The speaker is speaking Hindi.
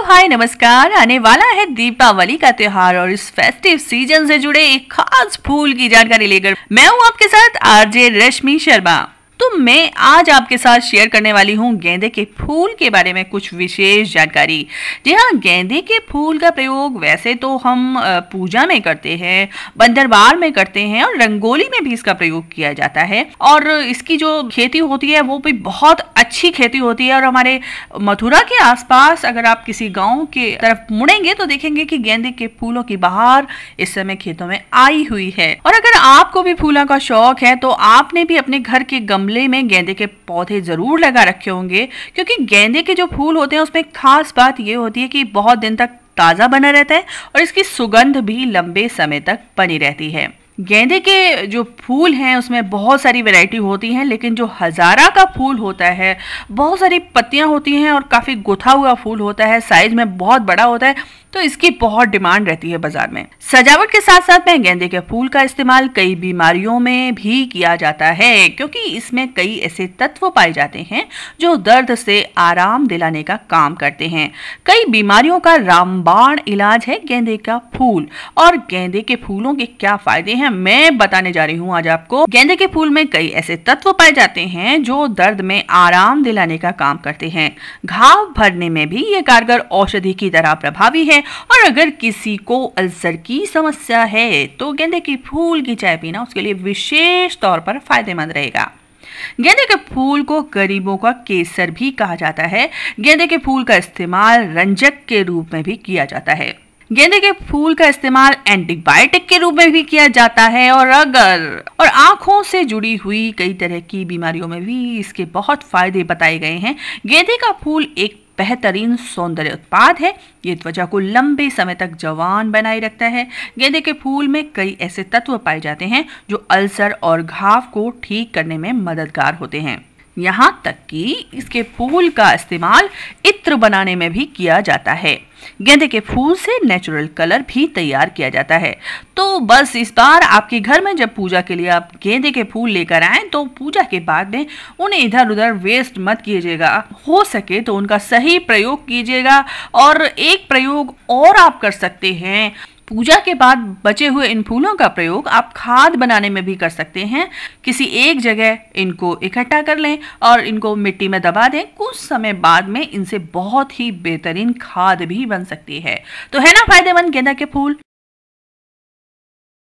हेलो हाय नमस्कार आने वाला है दीपावली का त्योहार और इस फेस्टिव सीजन से जुड़े एक खास फूल की जानकारी लेकर मैं हूँ आपके साथ आरजे रश्मि शर्मा तो मैं आज आपके साथ शेयर करने वाली हूँ गेंदे के फूल के बारे में कुछ विशेष जानकारी जी हाँ गेंदे के फूल का प्रयोग वैसे तो हम पूजा में करते हैं बंदरबार में करते हैं और रंगोली में भी इसका प्रयोग किया जाता है और इसकी जो खेती होती है वो भी बहुत अच्छी खेती होती है और हमारे मथुरा के आसपास अगर आप किसी गांव के तरफ मुड़ेंगे तो देखेंगे कि गेंदे के फूलों की बहार इस समय खेतों में आई हुई है और अगर आपको भी फूलों का शौक है तो आपने भी अपने घर के गमले गमले में गेंदे के पौधे ज़रूर लगा रखे होंगे क्योंकि गेंदे के जो फूल होते हैं उसमें खास बात ये होती है कि बहुत दिन तक ताज़ा बना रहता है और इसकी सुगंध भी लंबे समय तक बनी रहती है गेंदे के जो फूल हैं उसमें बहुत सारी वैरायटी होती हैं लेकिन जो हज़ारा का फूल होता है बहुत सारी पत्तियां होती हैं और काफ़ी गुथा हुआ फूल होता है साइज़ में बहुत बड़ा होता है तो इसकी बहुत डिमांड रहती है बाजार में सजावट के साथ साथ में गेंदे के फूल का इस्तेमाल कई बीमारियों में भी किया जाता है क्योंकि इसमें कई ऐसे तत्व पाए जाते हैं जो दर्द से आराम दिलाने का काम करते हैं कई बीमारियों का रामबाण इलाज है गेंदे का फूल और गेंदे के फूलों के क्या फायदे हैं मैं बताने जा रही हूँ आज आपको गेंदे के फूल में कई ऐसे तत्व पाए जाते हैं जो दर्द में आराम दिलाने का काम करते हैं घाव भरने में भी ये कारगर औषधि की तरह प्रभावी है है और अगर किसी को अल्सर की समस्या है तो गेंदे के फूल की चाय पीना उसके लिए विशेष तौर पर फायदेमंद रहेगा गेंदे के फूल को गरीबों का केसर भी कहा जाता है गेंदे के फूल का इस्तेमाल रंजक के रूप में भी किया जाता है गेंदे के फूल का इस्तेमाल एंटीबायोटिक के रूप में भी किया जाता है और अगर और आंखों से जुड़ी हुई कई तरह की बीमारियों में भी इसके बहुत फायदे बताए गए हैं गेंदे का फूल एक बेहतरीन सौंदर्य उत्पाद है ये त्वचा को लंबे समय तक जवान बनाए रखता है गेंदे के फूल में कई ऐसे तत्व पाए जाते हैं जो अल्सर और घाव को ठीक करने में मददगार होते हैं यहाँ तक कि इसके फूल का इस्तेमाल इत्र बनाने में भी किया जाता है गेंदे के फूल से नेचुरल कलर भी तैयार किया जाता है तो बस इस बार आपके घर में जब पूजा के लिए आप गेंदे के फूल लेकर आए तो पूजा के बाद में उन्हें इधर उधर वेस्ट मत कीजिएगा हो सके तो उनका सही प्रयोग कीजिएगा और एक प्रयोग और आप कर सकते हैं पूजा के बाद बचे हुए इन फूलों का प्रयोग आप खाद बनाने में भी कर सकते हैं किसी एक जगह इनको इकट्ठा कर लें और इनको मिट्टी में दबा दें कुछ समय बाद में इनसे बहुत ही बेहतरीन खाद भी बन सकती है तो है ना फायदेमंद गेंदा के फूल